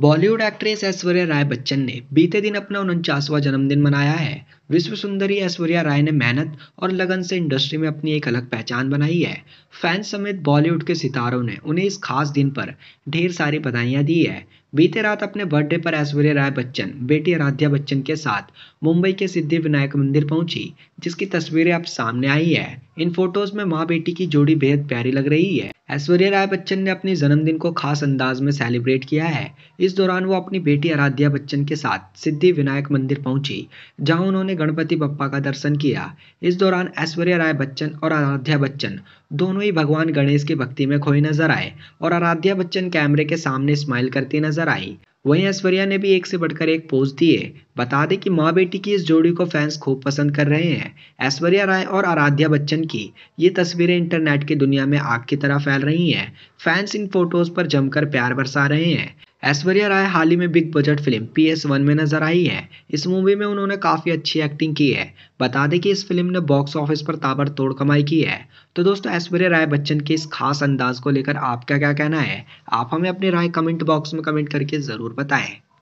Bollywood actress Aishwarya Rai Bachchan ने बीते दिन अपना उनचासवां जन्मदिन मनाया है विश्व सुंदरी ऐश्वर्या राय ने मेहनत और लगन से इंडस्ट्री में अपनी एक अलग पहचान बनाई है फैंस समेत बॉलीवुड के सितारों ने उन्हें इस खास दिन पर ढेर सारी बधाइयाँ दी है बीते रात अपने बर्थडे पर ऐश्वर्या राय बच्चन बेटी आराध्या बच्चन के साथ मुंबई के सिद्धि विनायक मंदिर पहुंची जिसकी तस्वीरें अब सामने आई है इन फोटोज में माँ बेटी की जोड़ी बेहद प्यारी लग रही है ऐश्वर्या राय बच्चन ने अपने जन्मदिन को खास अंदाज में सेलिब्रेट किया है इस दौरान वो अपनी बेटी आराध्या बच्चन के साथ सिद्धि विनायक मंदिर पहुंची जहां उन्होंने गणपति बप्पा का दर्शन किया इस दौरान ऐश्वर्या राय बच्चन और आराध्या बच्चन दोनों ही भगवान गणेश की भक्ति में खोई नजर आए और आराध्या बच्चन कैमरे के सामने स्माइल करती नजर आई वहीं ऐश्वर्या ने भी एक से बढ़कर एक पोज दिए बता दें कि माँ बेटी की इस जोड़ी को फैंस खूब पसंद कर रहे हैं ऐश्वर्या राय और आराध्या बच्चन की ये तस्वीरें इंटरनेट की दुनिया में आग की तरह फैल रही हैं फैंस इन फोटोज पर जमकर प्यार बरसा रहे हैं ऐश्वर्या राय हाल ही में big budget film P S one में नजर आई है इस मूवी में उन्होंने काफ़ी अच्छी एक्टिंग की है बता दें कि इस फिल्म ने बॉक्स ऑफिस पर ताबड़तोड़ कमाई की है तो दोस्तों ऐश्वर्या राय बच्चन के इस खास अंदाज को लेकर आपका क्या कहना है आप हमें अपनी राय कमेंट बॉक्स में कमेंट करके ज़रूर बताएं